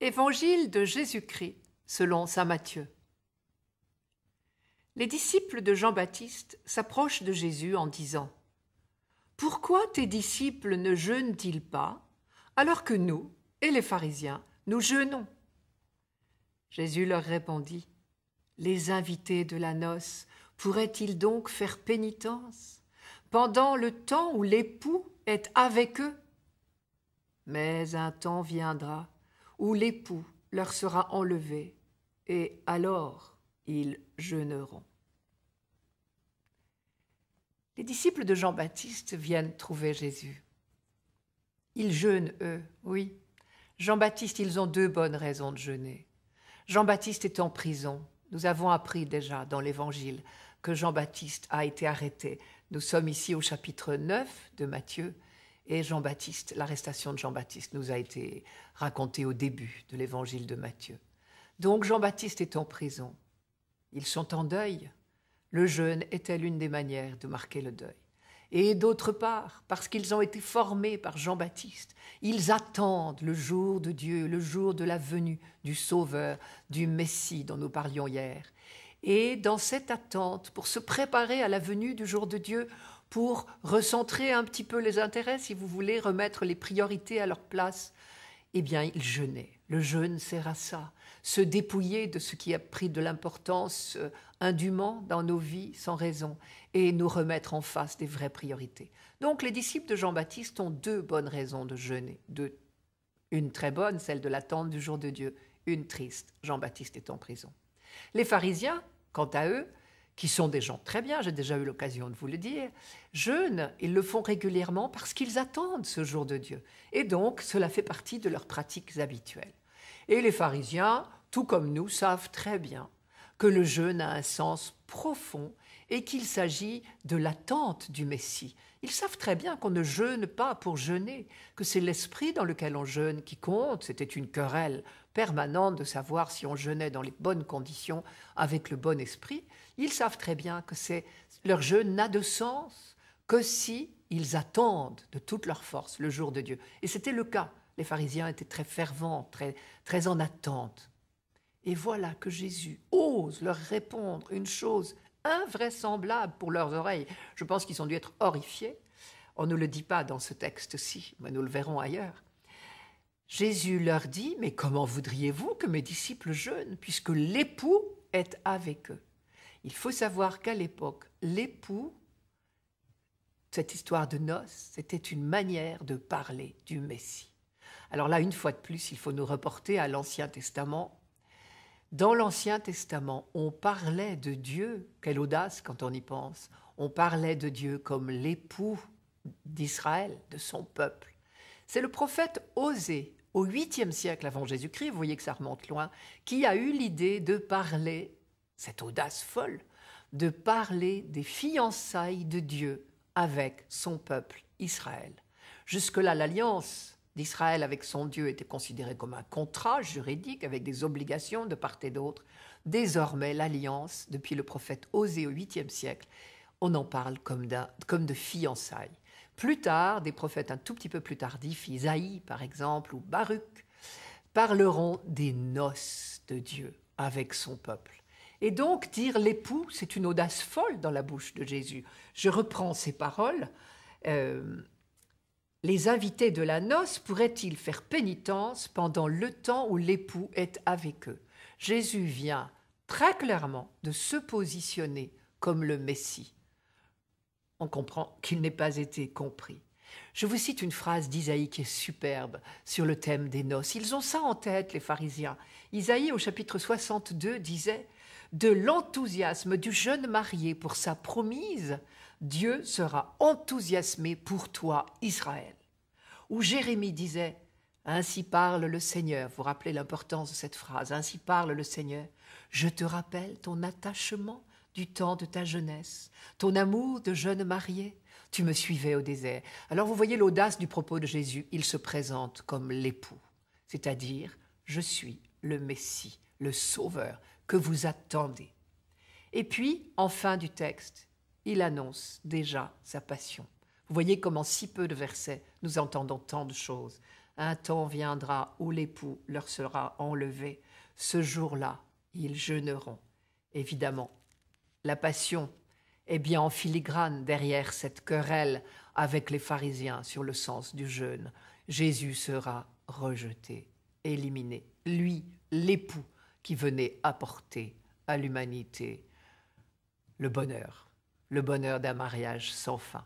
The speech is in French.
Évangile de Jésus-Christ selon Saint Matthieu. Les disciples de Jean-Baptiste s'approchent de Jésus en disant Pourquoi tes disciples ne jeûnent-ils pas, alors que nous et les pharisiens, nous jeûnons Jésus leur répondit Les invités de la noce pourraient-ils donc faire pénitence pendant le temps où l'époux est avec eux Mais un temps viendra où l'époux leur sera enlevé, et alors ils jeûneront. Les disciples de Jean-Baptiste viennent trouver Jésus. Ils jeûnent, eux, oui. Jean-Baptiste, ils ont deux bonnes raisons de jeûner. Jean-Baptiste est en prison. Nous avons appris déjà dans l'Évangile que Jean-Baptiste a été arrêté. Nous sommes ici au chapitre 9 de Matthieu. Et Jean-Baptiste, l'arrestation de Jean-Baptiste nous a été racontée au début de l'évangile de Matthieu. Donc Jean-Baptiste est en prison. Ils sont en deuil. Le jeûne était l'une des manières de marquer le deuil. Et d'autre part, parce qu'ils ont été formés par Jean-Baptiste, ils attendent le jour de Dieu, le jour de la venue du Sauveur, du Messie dont nous parlions hier. Et dans cette attente, pour se préparer à la venue du jour de Dieu, pour recentrer un petit peu les intérêts, si vous voulez, remettre les priorités à leur place, eh bien, il jeûnait. Le jeûne sert à ça, se dépouiller de ce qui a pris de l'importance euh, indûment dans nos vies sans raison et nous remettre en face des vraies priorités. Donc les disciples de Jean-Baptiste ont deux bonnes raisons de jeûner. Deux. Une très bonne, celle de l'attente du jour de Dieu, une triste, Jean-Baptiste est en prison. Les pharisiens, quant à eux, qui sont des gens très bien, j'ai déjà eu l'occasion de vous le dire, jeûnent, ils le font régulièrement parce qu'ils attendent ce jour de Dieu. Et donc, cela fait partie de leurs pratiques habituelles. Et les pharisiens, tout comme nous, savent très bien que le jeûne a un sens profond et qu'il s'agit de l'attente du Messie. Ils savent très bien qu'on ne jeûne pas pour jeûner, que c'est l'esprit dans lequel on jeûne qui compte. C'était une querelle permanente de savoir si on jeûnait dans les bonnes conditions, avec le bon esprit, ils savent très bien que c'est leur jeu n'a de sens que si ils attendent de toute leur force le jour de Dieu. Et c'était le cas. Les pharisiens étaient très fervents, très, très en attente. Et voilà que Jésus ose leur répondre une chose invraisemblable pour leurs oreilles. Je pense qu'ils ont dû être horrifiés. On ne le dit pas dans ce texte-ci, mais nous le verrons ailleurs. Jésus leur dit, mais comment voudriez-vous que mes disciples jeûnent, puisque l'époux est avec eux il faut savoir qu'à l'époque, l'époux, cette histoire de noces, c'était une manière de parler du Messie. Alors là, une fois de plus, il faut nous reporter à l'Ancien Testament. Dans l'Ancien Testament, on parlait de Dieu, quelle audace quand on y pense, on parlait de Dieu comme l'époux d'Israël, de son peuple. C'est le prophète Osée, au 8e siècle avant Jésus-Christ, vous voyez que ça remonte loin, qui a eu l'idée de parler cette audace folle, de parler des fiançailles de Dieu avec son peuple Israël. Jusque-là, l'alliance d'Israël avec son Dieu était considérée comme un contrat juridique avec des obligations de part et d'autre. Désormais, l'alliance, depuis le prophète Osée au 8e siècle, on en parle comme, comme de fiançailles. Plus tard, des prophètes un tout petit peu plus tardifs, Isaïe par exemple ou Baruch, parleront des noces de Dieu avec son peuple. Et donc dire l'époux, c'est une audace folle dans la bouche de Jésus. Je reprends ces paroles. Euh, les invités de la noce pourraient-ils faire pénitence pendant le temps où l'époux est avec eux Jésus vient très clairement de se positionner comme le Messie. On comprend qu'il n'ait pas été compris. Je vous cite une phrase d'Isaïe qui est superbe sur le thème des noces. Ils ont ça en tête, les pharisiens. Isaïe, au chapitre 62, disait De l'enthousiasme du jeune marié pour sa promise, Dieu sera enthousiasmé pour toi, Israël. Ou Jérémie disait Ainsi parle le Seigneur. Vous, vous rappelez l'importance de cette phrase Ainsi parle le Seigneur. Je te rappelle ton attachement du temps de ta jeunesse, ton amour de jeune marié tu me suivais au désert. Alors vous voyez l'audace du propos de Jésus, il se présente comme l'époux, c'est-à-dire je suis le Messie, le Sauveur que vous attendez. Et puis, en fin du texte, il annonce déjà sa passion. Vous voyez comment si peu de versets, nous entendons tant de choses. Un temps viendra où l'époux leur sera enlevé. Ce jour-là, ils jeûneront. Évidemment, la passion eh bien, en filigrane derrière cette querelle avec les pharisiens sur le sens du jeûne, Jésus sera rejeté, éliminé. Lui, l'époux qui venait apporter à l'humanité le bonheur, le bonheur d'un mariage sans fin.